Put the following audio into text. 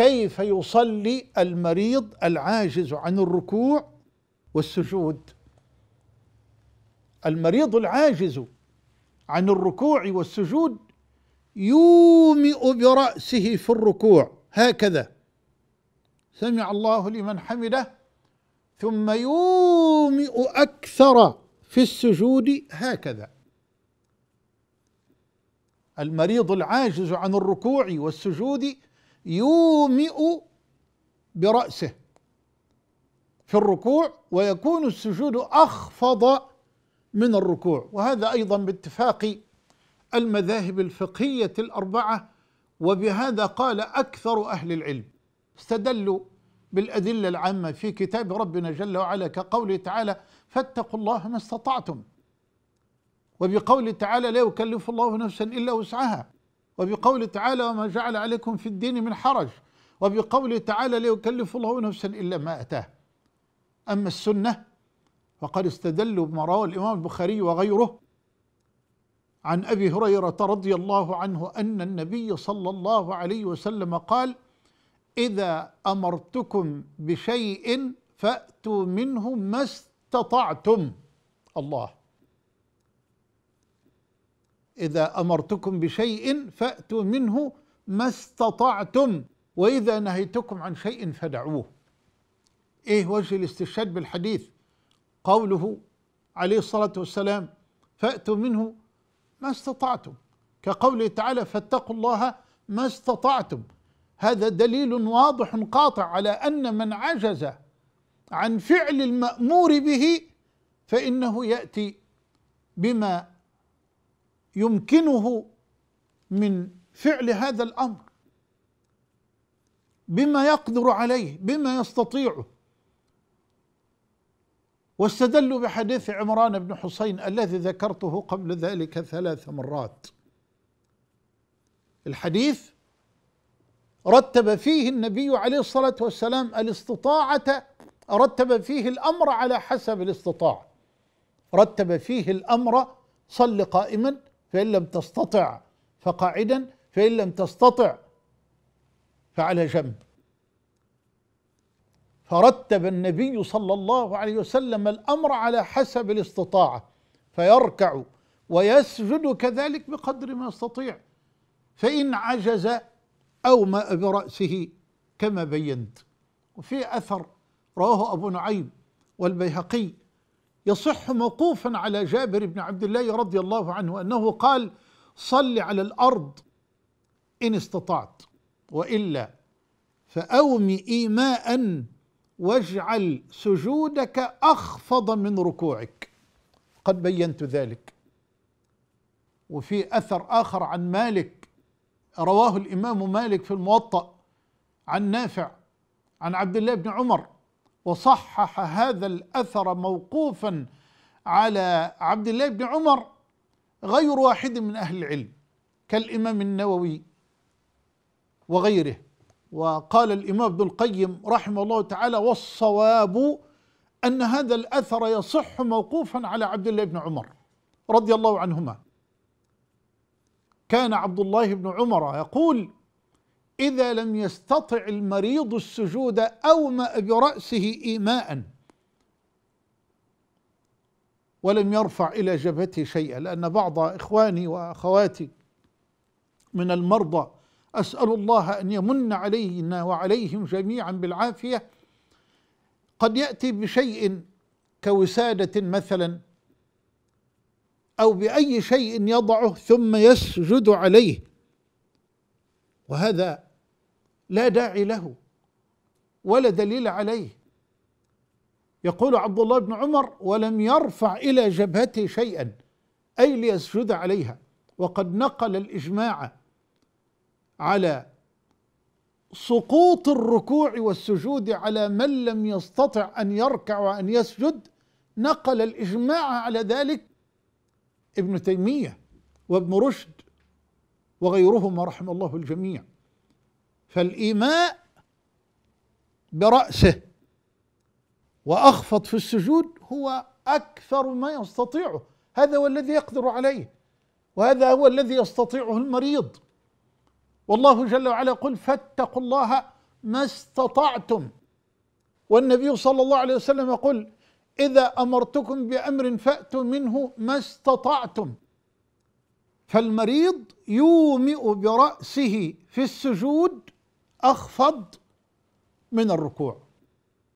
كيف يصلي المريض العاجز عن الركوع والسجود المريض العاجز عن الركوع والسجود يومئ براسه في الركوع هكذا سمع الله لمن حمده ثم يومئ اكثر في السجود هكذا المريض العاجز عن الركوع والسجود يومئ برأسه في الركوع ويكون السجود أخفض من الركوع وهذا أيضا باتفاق المذاهب الفقهية الأربعة وبهذا قال أكثر أهل العلم استدلوا بالأدلة العامة في كتاب ربنا جل وعلا كقوله تعالى فاتقوا الله ما استطعتم وبقوله تعالى لا يكلف الله نفسا إلا وسعها وبقوله تعالى وما جعل عليكم في الدين من حرج وبقوله تعالى لا يكلف الله نفسا إلا ما أتاه أما السنة فقد استدلوا بما رواه الإمام البخاري وغيره عن أبي هريرة رضي الله عنه أن النبي صلى الله عليه وسلم قال إذا أمرتكم بشيء فأتوا منه ما استطعتم الله إذا أمرتكم بشيء فأتوا منه ما استطعتم وإذا نهيتكم عن شيء فدعوه إيه وجه الاستشهاد بالحديث قوله عليه الصلاة والسلام فأتوا منه ما استطعتم كقوله تعالى فاتقوا الله ما استطعتم هذا دليل واضح قاطع على أن من عجز عن فعل المأمور به فإنه يأتي بما يمكنه من فعل هذا الامر بما يقدر عليه بما يستطيعه واستدلوا بحديث عمران بن حسين الذي ذكرته قبل ذلك ثلاث مرات الحديث رتب فيه النبي عليه الصلاه والسلام الاستطاعه رتب فيه الامر على حسب الاستطاعه رتب فيه الامر صل قائما فإن لم تستطع فقاعدا فإن لم تستطع فعلى جنب فرتب النبي صلى الله عليه وسلم الأمر على حسب الاستطاعة فيركع ويسجد كذلك بقدر ما يستطيع فإن عجز أو ما برأسه كما بينت وفي أثر رواه أبو نعيم والبيهقي يصح موقوفا على جابر بن عبد الله رضي الله عنه انه قال صل على الارض ان استطعت والا فاوم ايماء واجعل سجودك اخفض من ركوعك قد بينت ذلك وفي اثر اخر عن مالك رواه الامام مالك في الموطأ عن نافع عن عبد الله بن عمر وصحح هذا الاثر موقوفا على عبد الله بن عمر غير واحد من اهل العلم كالامام النووي وغيره وقال الامام ابن القيم رحمه الله تعالى والصواب ان هذا الاثر يصح موقوفا على عبد الله بن عمر رضي الله عنهما كان عبد الله بن عمر يقول إذا لم يستطع المريض السجود أومأ برأسه إيماء ولم يرفع إلى جبهته شيئا لأن بعض إخواني وأخواتي من المرضى أسأل الله أن يمن علينا وعليهم جميعا بالعافية قد يأتي بشيء كوسادة مثلا أو بأي شيء يضعه ثم يسجد عليه وهذا لا داعي له ولا دليل عليه يقول عبد الله بن عمر ولم يرفع الى جبهته شيئا اي ليسجد عليها وقد نقل الاجماع على سقوط الركوع والسجود على من لم يستطع ان يركع وان يسجد نقل الاجماع على ذلك ابن تيميه وابن رشد وغيرهما رحم الله الجميع فالإيماء برأسه وأخفض في السجود هو أكثر ما يستطيعه هذا هو الذي يقدر عليه وهذا هو الذي يستطيعه المريض والله جل وعلا يقول فاتقوا الله ما استطعتم والنبي صلى الله عليه وسلم يقول إذا أمرتكم بأمر فأتوا منه ما استطعتم فالمريض يومئ برأسه في السجود أخفض من الركوع